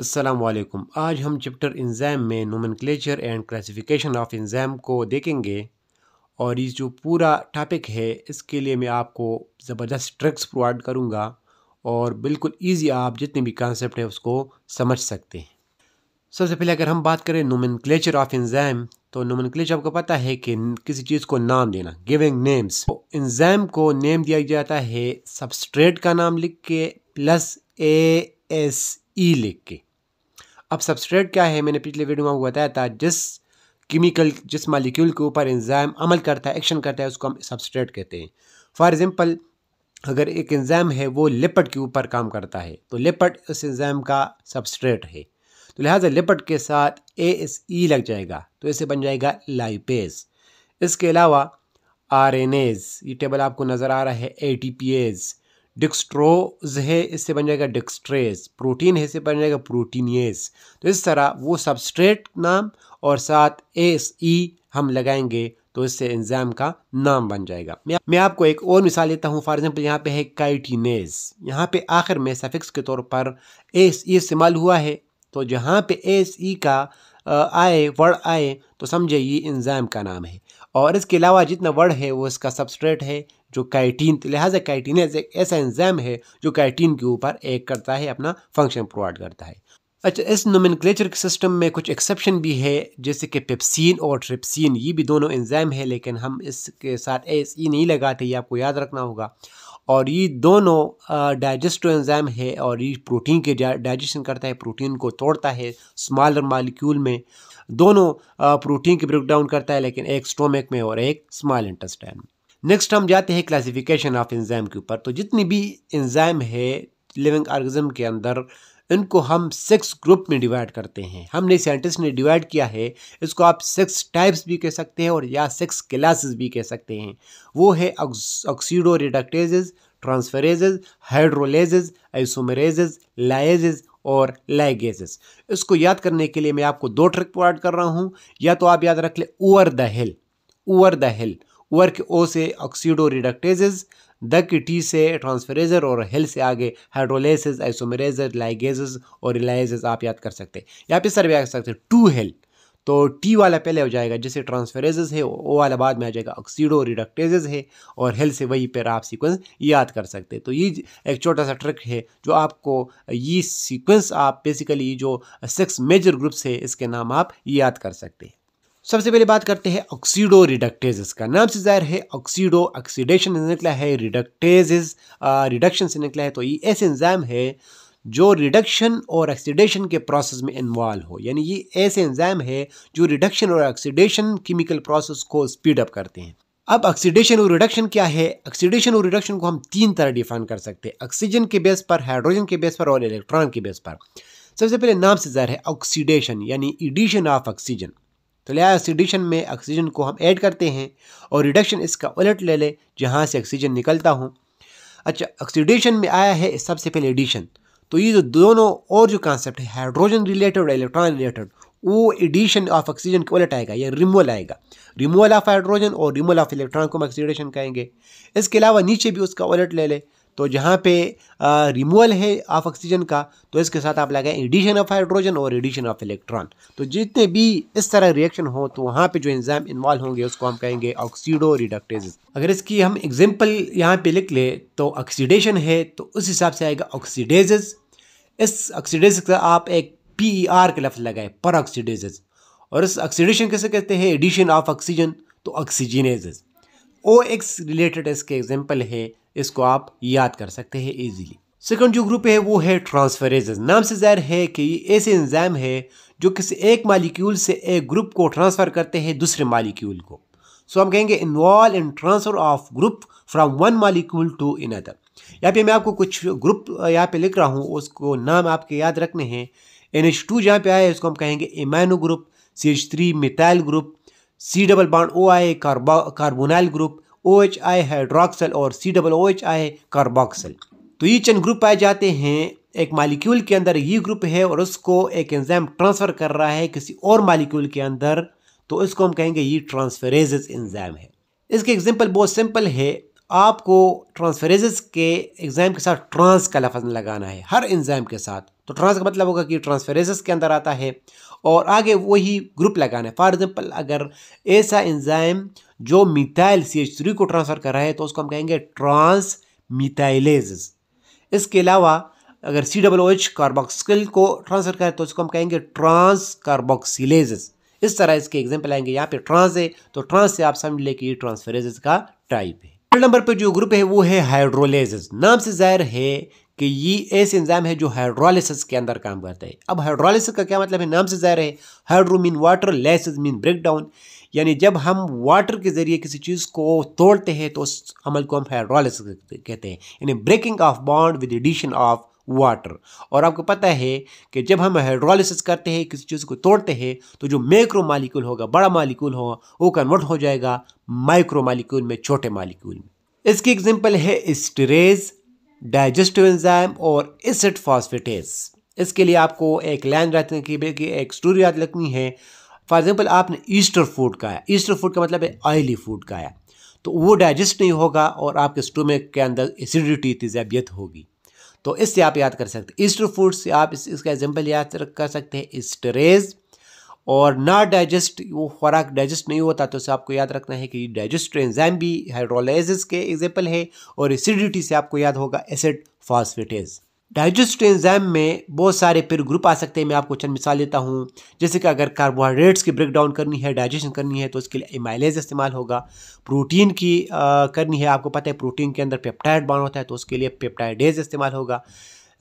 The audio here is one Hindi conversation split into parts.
असलकम आज हम चैप्टर इंज़ाम में क्लेचर एंड क्लासिफिकेशन ऑफ इंज़ाम को देखेंगे और ये जो पूरा टॉपिक है इसके लिए मैं आपको ज़बरदस्त ट्रिक्स प्रोवाइड करूँगा और बिल्कुल इजी आप जितने भी कॉन्सेप्ट है उसको समझ सकते हैं सबसे पहले अगर हम बात करें क्लेचर ऑफ इंज़ाम तो क्लेचर आपको पता है कि किसी चीज़ को नाम देना गिविंग नेम्स तो इंज़ाम को नेम दिया जाता है सबस्ट्रेट का नाम लिख के प्लस ए एस ई लिख के अब सबस्ट्रेट क्या है मैंने पिछले वीडियो में बताया था जिस केमिकल जिस मालिक्यूल के ऊपर इंजाम अमल करता है एक्शन करता है उसको हम सबस्ट्रेट कहते हैं फॉर एग्ज़ाम्पल अगर एक इंजाम है वो लिपट के ऊपर काम करता है तो लिपट उस इंजाम का सबस्ट्रेट है तो लिहाजा लिपट के साथ ए एस ई लग जाएगा तो ऐसे बन जाएगा लाइपेज इसके अलावा आर एन एज ये टेबल आपको नज़र आ रहा है ATPase dextrose है इससे बन जाएगा डिक्सट्रेज प्रोटीन है इससे बन जाएगा प्रोटीनियस तो इस तरह वो सबस्ट्रेट नाम और साथ एस ई e हम लगाएंगे तो इससे एंजाम का नाम बन जाएगा मैं मैं आपको एक और मिसाल देता हूँ फॉर एग्जाम्पल यहाँ पे है काइटिनेज यहाँ पे आखिर में सफिक्स के तौर पर एस ई e इस्तेमाल हुआ है तो जहाँ पे एस ई e का आए वर्ड आए तो समझे ये इंजाम का नाम है और इसके अलावा जितना वर्ड है वो इसका सबस्ट्रेट है जो कैटीन लिहाजा कैटीन एक ऐसा एंजाम है जो कैटीन के ऊपर एक करता है अपना फंक्शन प्रोवाइड करता है अच्छा इस नोमिनक्लेचर सिस्टम में कुछ एक्सेप्शन भी है जैसे कि पेप्सिन और ट्रिप्सिन ये भी दोनों एंजाम है लेकिन हम इसके साथ एस ई नहीं लगाते ये आपको याद रखना होगा और ये दोनों डाइजेस्टो एंजाम है और ये प्रोटीन के डाइजेशन करता है प्रोटीन को तोड़ता है स्मॉलर मालिक्यूल में दोनों प्रोटीन के ब्रेकडाउन करता है लेकिन एक स्टोमिक में और एक स्मॉल इंटेस्टाइन में नेक्स्ट हम जाते हैं क्लासिफिकेशन ऑफ इंजाइम के ऊपर तो जितनी भी इंजाइम है लिविंग ऑर्गेजम के अंदर इनको हम सिक्स ग्रुप में डिवाइड करते हैं हमने साइंटिस्ट ने डिवाइड किया है इसको आप सिक्स टाइप्स भी कह सकते हैं और या सिक्स क्लासेस भी कह सकते हैं वो है oxido reductases transferases hydrolases isomerases lyases और लाइगेजेस इसको याद करने के लिए मैं आपको दो ट्रिक प्रोवाइड कर रहा हूँ या तो आप याद रख ले over the hill over the hill work O से ऑक्सीडो रिडक्टेजेज के टी से ट्रांसफरेजर और हेल से आगे हाइड्रोलेस आइसोमरेजर लाइगेजेस और रिलाइजेस आप याद कर सकते हैं या फिर सर भी याद कर सकते हैं टू हेल तो टी वाला पहले हो जाएगा जैसे ट्रांसफरेजेस है ओ वाला बाद में आ जाएगा ऑक्सीडो रिडक्टेजेस है और हेल से वही पर आप सीक्वेंस याद कर सकते हैं तो ये एक छोटा सा ट्रिक है जो आपको ये सीक्वेंस आप बेसिकली जो सिक्स मेजर ग्रुप्स है इसके नाम आप याद कर सकते हैं सबसे पहले बात करते हैं ऑक्सीडो रिडक्टेज का नाम से जाहिर है ऑक्सीडो ऑक्सीडेशन से निकला है रिडक्टेज रिडक्शन से निकला है तो ये ऐसे इंजाम है जो रिडक्शन और ऑक्सीडेशन के प्रोसेस में इन्वॉल्व हो यानी ये ऐसे इंजाम है जो रिडक्शन और ऑक्सीडेशन केमिकल प्रोसेस को स्पीड अप करते हैं अब ऑक्सीडेशन और रिडक्शन क्या है ऑक्सीडेशन और रिडक्शन को हम तीन तरह डिफाइन कर सकते हैं ऑक्सीजन के बेस पर हाइड्रोजन के बेस पर और इलेक्ट्रॉन के बेस पर सबसे पहले नाम से जाहिर है ऑक्सीडेशन यानी एडिशन ऑफ ऑक्सीजन तो लिहाजा सीडिशन में ऑक्सीजन को हम ऐड करते हैं और रिडक्शन इसका उलट ले ले जहाँ से ऑक्सीजन निकलता हूँ अच्छा ऑक्सीडेशन में आया है सबसे पहले एडिशन तो ये जो दोनों और जो कॉन्सेप्ट है हाइड्रोजन रिलेटेड और इलेक्ट्रॉन रिलेटेड वो एडिशन ऑफ ऑक्सीजन के उलट आएगा या रिमूवल आएगा रिमूवल ऑफ हाइड्रोजन और रिमूवल ऑफ इलेक्ट्रॉन को हम ऑक्सीडेशन कहेंगे इसके अलावा नीचे भी उसका उलट ले ले तो जहाँ पे रिमूवल है ऑफ ऑक्सीजन का तो इसके साथ आप लगाएं एडिशन ऑफ हाइड्रोजन और एडिशन ऑफ इलेक्ट्रॉन तो जितने भी इस तरह रिएक्शन हो तो वहाँ पे जो इंजाम इन्वॉल्व होंगे उसको हम कहेंगे ऑक्सीडो रिडक्टेज अगर इसकी हम एग्जाम्पल यहाँ पे लिख ले तो ऑक्सीडेशन है तो उस हिसाब से आएगा ऑक्सीडेज इस ऑक्सीडेज का आप एक पी ई आर के लफ्ज़ लगाए पर ऑक्सीडेज और इस ऑक्सीडेशन कैसे कहते हैं एडिशन ऑफ ऑक्सीजन तो ऑक्सीजनेजेज ओ एक्स रिलेटेड इसके एग्जाम्पल है इसको आप याद कर सकते हैं इजीली सेकंड जो ग्रुप है वो है ट्रांसफरेजेस नाम से ज़ाहिर है कि ये ऐसे इंजाम है जो किसी एक मालिक्यूल से एक ग्रुप को ट्रांसफ़र करते हैं दूसरे मालिक्यूल को सो so, हम कहेंगे involve in transfer of group from one molecule to another यहाँ पे मैं आपको कुछ ग्रुप यहाँ पे लिख रहा हूँ उसको नाम आपके याद रखने हैं एन एच टू जहाँ पे आया उसको हम कहेंगे amino group C H three methyl group C double bond O आए कार्बोनाइल ग्रुप ओ एच आई हाइड्रोक्सल और सी डबल ओ एच आई कार्बोक्सल तो ये चंद ग्रुप पाए जाते हैं एक मालिक्यूल के अंदर ये ग्रुप है और उसको एक एंजाइम ट्रांसफ़र कर रहा है किसी और मालिक्यूल के अंदर तो इसको हम कहेंगे ये ट्रांसफरेज एंजाइम है इसके एग्जाम्पल बहुत सिंपल है आपको ट्रांसफरेज के एग्जाम के साथ ट्रांस का लफज लगाना है हर एंजाइम के साथ तो ट्रांस का मतलब होगा कि ट्रांसफरेज के अंदर आता है और आगे वही ग्रुप लगाना है फॉर एग्ज़ाम्पल अगर ऐसा एंजाइम जो मिथाइल सी एच थ्री को ट्रांसफ़र कर रहा है तो उसको हम कहेंगे ट्रांस मिथाइलेज इसके अलावा अगर सी डब्लो एच कार्बोक्सिल को ट्रांसफर करें तो उसको हम कहेंगे ट्रांस कार्बोक्सिलेज इस तरह इसके एग्जाम्पल आएंगे यहाँ पे ट्रांस है तो ट्रांस से आप समझ लें कि ये ट्रांसफरेजेस का टाइप है थर्ड नंबर पे जो ग्रुप है वो है हाइड्रोलेज नाम से जाहिर है कि ये ऐसे इंजाम है जो हाइड्रोलिसिस के अंदर काम करता है अब हाइड्रोलिसिस का क्या मतलब है नाम से जाहिर है hydro mean water lysis mean break down यानी जब हम वाटर के ज़रिए किसी चीज़ को तोड़ते हैं तो उस अमल को हम हाइड्रोलिस कहते हैं यानी breaking of bond with addition of water और आपको पता है कि जब हम हाइड्रोलिसिस करते हैं किसी चीज़ को तोड़ते हैं तो जो मैक्रो मालिक्यूल होगा बड़ा मालिक्यूल होगा वो कन्वर्ट हो जाएगा माइक्रो मालिक्यूल में छोटे मालिक्यूल में इसकी एग्जांपल है स्टरेज डाइजेस्टिव एंजाइम और एसिड फॉस्फेटेज इसके लिए आपको एक लाइन रखने की एक स्टोरी याद रखनी है फॉर एग्ज़ाम्पल आपने ईस्टर फूड खाया ईस्टर फूड का मतलब है ऑयली फूड खाया तो वो डाइजेस्ट नहीं होगा और आपके स्टोमक के अंदर एसिडिटी तजैबियत होगी तो इससे आप याद कर सकते हैं ईस्टर फूड से आप इस, इसका एग्जाम्पल याद कर सकते हैं इस्टरेज और ना डाइजेस्ट वो खुराक डाइजेस्ट नहीं होता तो उसे आपको याद रखना है कि डाइजेस्ट एंजाइम भी हाइड्रोलाइज के एग्जाम्पल है और एसिडिटी से आपको याद होगा एसिड फॉस्फेटेज डाइजेस्ट एंजाइम में बहुत सारे फिर ग्रुप आ सकते हैं मैं आपको चंद मिसाल देता हूँ जैसे कि अगर कार्बोहाइड्रेट्स की ब्रेक डाउन करनी है डाइजेशन करनी है तो उसके लिए एमाइलेज इस्तेमाल होगा प्रोटीन की आ, करनी है आपको पता है प्रोटीन के अंदर पेप्टाइड बाउंड होता है तो उसके लिए पेप्टाइडेज इस्तेमाल होगा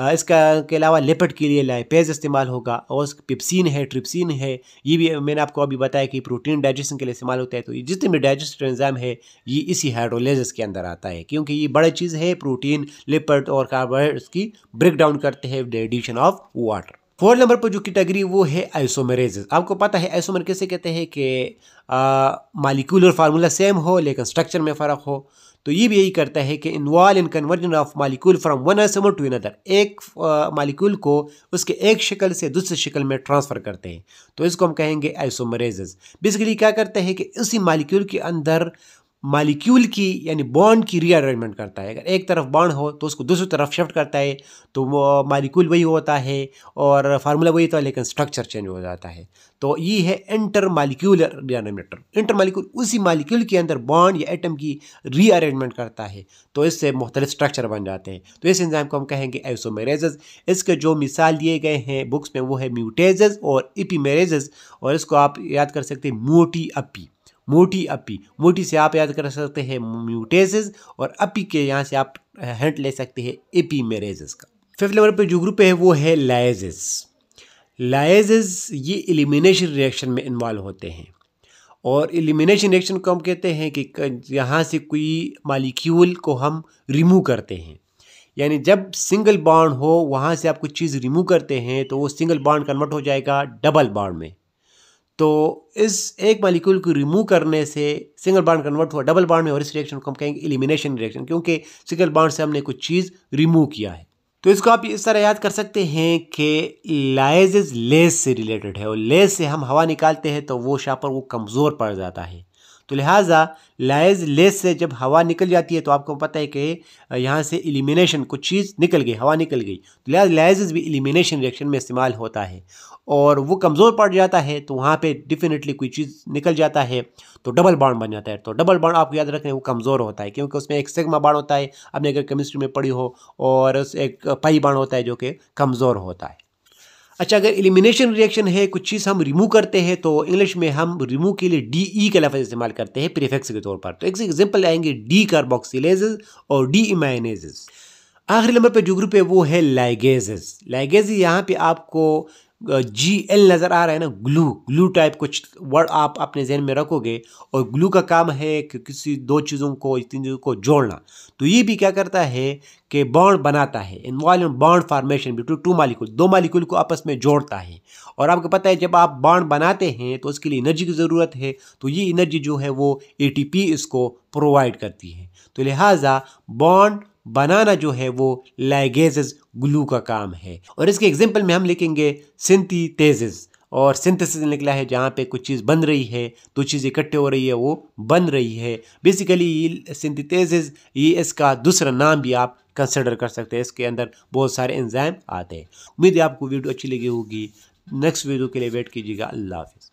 इसका के अलावा लेपट के लिए लाइपेज इस्तेमाल होगा और पिप्सिन है ट्रिप्सिन है ये भी मैंने आपको अभी बताया कि प्रोटीन डाइजेशन के लिए इस्तेमाल होता है तो ये जितने भी डाइजेस्टिव एंजाम है ये इसी हाइड्रोलेज़स के अंदर आता है क्योंकि ये बड़ी चीज़ है प्रोटीन लेपट और कार्बोहाइड्रेट्स की ब्रेक डाउन करते हैं addition of water fourth number पर जो कैटेगरी वो है आइसोमेरेज आपको पता है आइसोमर कैसे कहते हैं कि मालिकुलर फार्मूला सेम हो लेकिन स्ट्रक्चर में फ़र्क हो तो ये भी यही करता है कि involve in conversion of molecule from one isomer to another एक मालिक्यूल को उसके एक शक्ल से दूसरी शक्ल में ट्रांसफ़र करते हैं तो इसको हम कहेंगे आइसोमरेज़ बेसिकली क्या करते हैं कि उसी मालिक्यूल के अंदर मालिक्यूल की यानी बॉन्ड की रीअरेंजमेंट करता है अगर एक तरफ बॉन्ड हो तो उसको दूसरी तरफ शिफ्ट करता है तो वो मालिक्यूल वही होता है और फार्मूला वही होता है लेकिन स्ट्रक्चर चेंज हो जाता है तो ये है inter molecular rearrangement inter molecule उसी मालिक्यूल के अंदर बॉन्ड या एटम की रीअरेंजमेंट करता है तो इससे मुख्तलिफ स्ट्रक्चर बन जाते हैं तो इस इंजाम को हम कहेंगे एसोमेरेज इसके जो मिसाल दिए गए हैं बुक्स में वो है म्यूटेज और इपीमेरेज और इसको आप याद कर सकते हैं मोटी अपी मोटी अपी मोटी से आप याद कर सकते हैं म्यूटेज और अपी के यहाँ से आप हेंट ले सकते हैं एपी मेरेज़ का फिफ्थ नंबर पर जो ग्रुप है वो है लाइजेस लाइजेस ये एलिमिनेशन रिएक्शन में इन्वॉल्व होते हैं और एलिमिनेशन रिएक्शन को हम कहते हैं कि यहाँ से कोई मालिक्यूल को हम रिमूव करते हैं यानी जब सिंगल बॉन्ड हो वहाँ से आप कुछ चीज़ रिमूव करते हैं तो वो सिंगल बॉन्ड कन्वर्ट हो जाएगा डबल बॉन्ड में तो इस एक मालिक्यूल को रिमूव करने से सिंगल बाड कन्वर्ट हुआ डबल बाड में और इस रिएक्शन को हम कहेंगे एलिमिनेशन रिएक्शन क्योंकि सिंगल बाड से हमने कुछ चीज़ रिमूव किया है तो इसको आप इस तरह याद कर सकते हैं कि लाइज लेस से रिलेटेड है और लेस से हम हवा निकालते हैं तो वो शापर वो कमज़ोर पड़ जाता है तो लिहाजा लाइज लेस से जब हवा निकल जाती है तो आपको पता है कि यहाँ से एलिमिनेशन कुछ चीज़ निकल गई हवा निकल गई तो लिहाजा लाइज भी एलिमिनेशन रिएक्शन में इस्तेमाल होता है और वो कमज़ोर पड़ जाता है तो वहाँ पे डेफिनेटली कोई चीज़ निकल जाता है तो डबल बाड बन जाता है तो डबल बाड आपको याद रखें वो कमज़ोर होता है क्योंकि उसमें एक सिग्मा बाड होता है अपने अगर केमिस्ट्री में पढ़ी हो और एक पाई बाड होता है जो कि कमज़ोर होता है अच्छा अगर एलिमिनेशन रिएक्शन है कुछ चीज़ हम रिमूव करते हैं तो इंग्लिश में हम रिमूव के लिए डी ई का लफ्ज़ इस्तेमाल करते हैं प्रीफेक्स के तौर पर तो एक एग्जाम्पल आएंगे डी कार्बोक्सीलेजेस और डी इमाइनेजेस आखिरी नंबर पे जो ग्रुप है वो है लाइगेजेस लाइगेज यहाँ पे आपको जी एल नज़र आ रहा है ना ग्लू ग्लू टाइप कुछ वर्ड आप अपने जहन में रखोगे और ग्लू का काम है कि किसी दो चीज़ों को तीन चीज़ों को जोड़ना तो ये भी क्या करता है कि बॉन्ड बनाता है involve bond formation between two molecule दो मालिक्यूल को आपस में जोड़ता है और आपको पता है जब आप बॉन्ड बनाते हैं तो उसके लिए एनर्जी की ज़रूरत है तो ये एनर्जी जो है वो ए इसको प्रोवाइड करती है तो लिहाजा बॉन्ड बनाना जो है वो लाइगेज ग्लू का काम है और इसके एग्जाम्पल में हम लिखेंगे सिंथी तेजेज़ और सिंथेसिस निकला है जहाँ पे कुछ चीज़ बन रही है दो चीज़ इकट्ठे हो रही है वो बन रही है बेसिकली ये सिंथेसिस ये इसका दूसरा नाम भी आप कंसिडर कर सकते हैं इसके अंदर बहुत सारे एंजाइम आते हैं उम्मीद है आपको वीडियो अच्छी लगी होगी नेक्स्ट वीडियो के लिए वेट कीजिएगा अल्लाह हाफि